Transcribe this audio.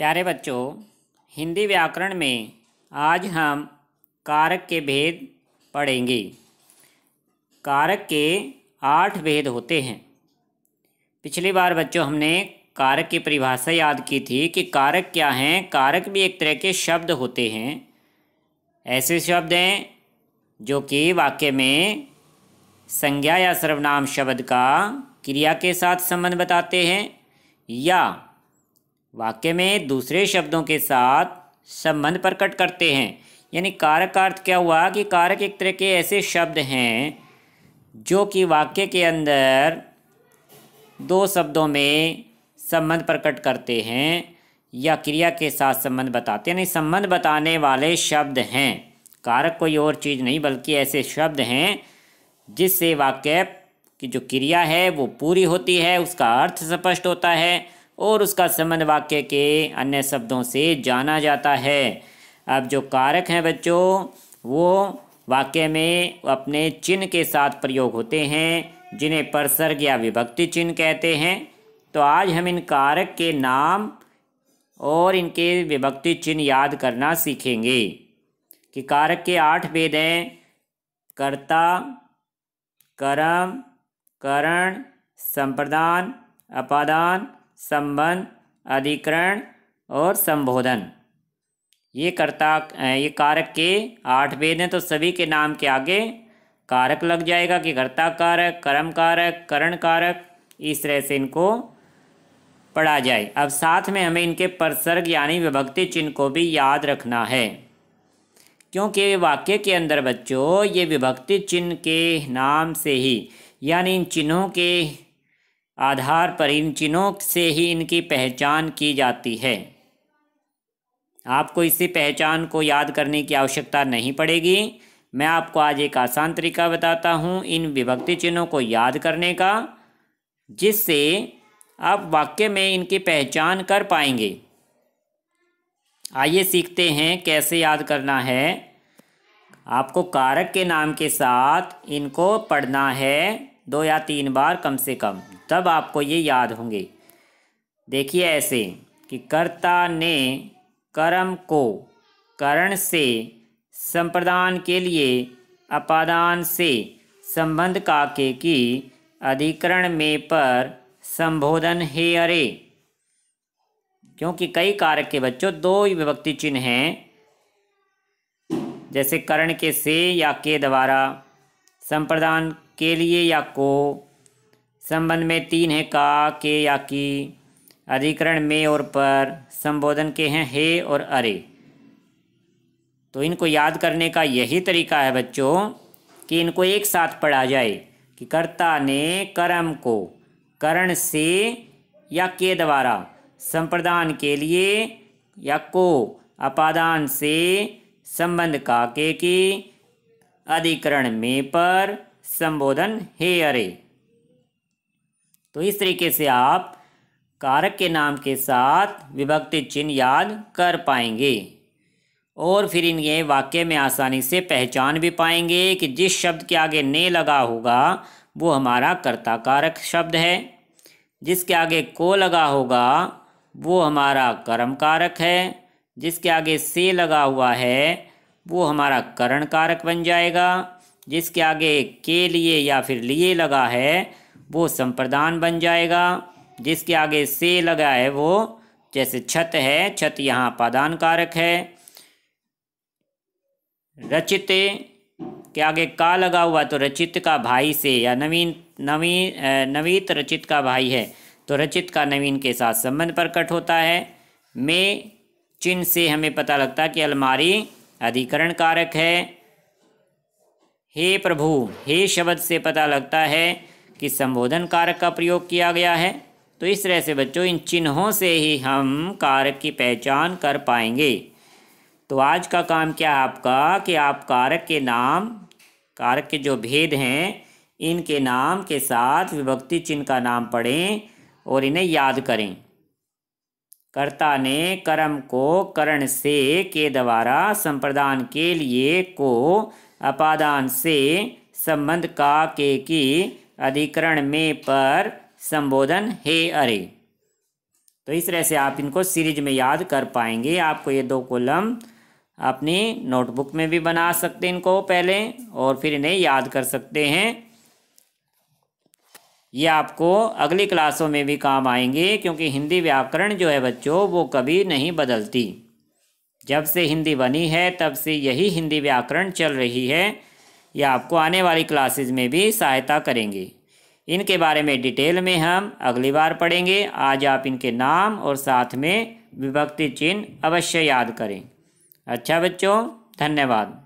प्यारे बच्चों हिंदी व्याकरण में आज हम कारक के भेद पढ़ेंगे कारक के आठ भेद होते हैं पिछली बार बच्चों हमने कारक की परिभाषा याद की थी कि कारक क्या हैं कारक भी एक तरह के शब्द होते हैं ऐसे शब्द हैं जो कि वाक्य में संज्ञा या सर्वनाम शब्द का क्रिया के साथ संबंध बताते हैं या वाक्य में दूसरे शब्दों के साथ संबंध प्रकट करते हैं यानी कारक का अर्थ क्या हुआ कि कारक एक तरह के ऐसे शब्द हैं जो कि वाक्य के अंदर दो शब्दों में संबंध प्रकट करते हैं या क्रिया के साथ संबंध बताते हैं यानी संबंध बताने वाले शब्द हैं कारक कोई और चीज़ नहीं बल्कि ऐसे शब्द हैं जिससे वाक्य की जो क्रिया है वो पूरी होती है उसका अर्थ स्पष्ट होता है और उसका संबंध वाक्य के अन्य शब्दों से जाना जाता है अब जो कारक हैं बच्चों वो वाक्य में अपने चिन्ह के साथ प्रयोग होते हैं जिन्हें परसर्ग या विभक्ति चिन्ह कहते हैं तो आज हम इन कारक के नाम और इनके विभक्ति चिन्ह याद करना सीखेंगे कि कारक के आठ वेद हैं कर्ता कर्म करण संप्रदान अपादान संबंध अधिकरण और संबोधन ये कर्ता ये कारक के आठ भेद हैं तो सभी के नाम के आगे कारक लग जाएगा कि कर्ता कारक कर्म कारक करण कारक इस तरह से इनको पढ़ा जाए अब साथ में हमें इनके परसर्ग यानी विभक्ति चिन्ह को भी याद रखना है क्योंकि वाक्य के अंदर बच्चों ये विभक्ति चिन्ह के नाम से ही यानी इन चिन्हों के आधार पर इन चिन्हों से ही इनकी पहचान की जाती है आपको इसी पहचान को याद करने की आवश्यकता नहीं पड़ेगी मैं आपको आज एक आसान तरीका बताता हूँ इन विभक्ति चिन्हों को याद करने का जिससे आप वाक्य में इनकी पहचान कर पाएंगे आइए सीखते हैं कैसे याद करना है आपको कारक के नाम के साथ इनको पढ़ना है दो या तीन बार कम से कम तब आपको ये याद होंगे देखिए ऐसे कि कर्ता ने कर्म को करण से संप्रदान के लिए अपादान से संबंध काके की अधिकरण में पर संबोधन हे अरे क्योंकि कई कारक के बच्चों दो ही विभक्ति चिन्ह हैं जैसे करण के से या के द्वारा संप्रदान के लिए या को संबंध में तीन है का के या की अधिकरण में और पर संबोधन के हैं हे और अरे तो इनको याद करने का यही तरीका है बच्चों कि इनको एक साथ पढ़ा जाए कि कर्ता ने कर्म को करण से या के द्वारा संप्रदान के लिए या को अपादान से संबंध का के की अधिकरण में पर संबोधन हे अरे तो इस तरीके से आप कारक के नाम के साथ विभक्ति चिन्ह याद कर पाएंगे और फिर इन ये वाक्य में आसानी से पहचान भी पाएंगे कि जिस शब्द के आगे ने लगा होगा वो हमारा कर्ता कारक शब्द है जिसके आगे को लगा होगा वो हमारा कर्म कारक है जिसके आगे से लगा हुआ है वो हमारा करण कारक बन जाएगा जिसके आगे के लिए या फिर लिए लगा है वो संप्रदान बन जाएगा जिसके आगे से लगा है वो जैसे छत है छत यहाँ पादान कारक है रचिते के आगे का लगा हुआ तो रचित का भाई से या नवीन नवीन नवीत रचित का भाई है तो रचित का नवीन के साथ संबंध प्रकट होता है में चिन्ह से हमें पता लगता है कि अलमारी अधिकरण कारक है हे प्रभु हे शब्द से पता लगता है कि संबोधन कारक का प्रयोग किया गया है तो इस तरह से बच्चों इन चिन्हों से ही हम कारक की पहचान कर पाएंगे तो आज का काम क्या है आपका कि आप कारक के नाम कारक के जो भेद हैं इनके नाम के साथ विभक्ति चिन्ह का नाम पढ़ें और इन्हें याद करें कर्ता ने कर्म को करण से के द्वारा संप्रदान के लिए को अपादान से संबंध का के की अधिकरण में पर संबोधन हे अरे तो इस तरह से आप इनको सीरीज में याद कर पाएंगे आपको ये दो कॉलम अपनी नोटबुक में भी बना सकते हैं इनको पहले और फिर इन्हें याद कर सकते हैं ये आपको अगली क्लासों में भी काम आएंगे क्योंकि हिंदी व्याकरण जो है बच्चों वो कभी नहीं बदलती जब से हिंदी बनी है तब से यही हिंदी व्याकरण चल रही है ये आपको आने वाली क्लासेज में भी सहायता करेंगे इनके बारे में डिटेल में हम अगली बार पढ़ेंगे आज आप इनके नाम और साथ में विभक्ति चिन्ह अवश्य याद करें अच्छा बच्चों धन्यवाद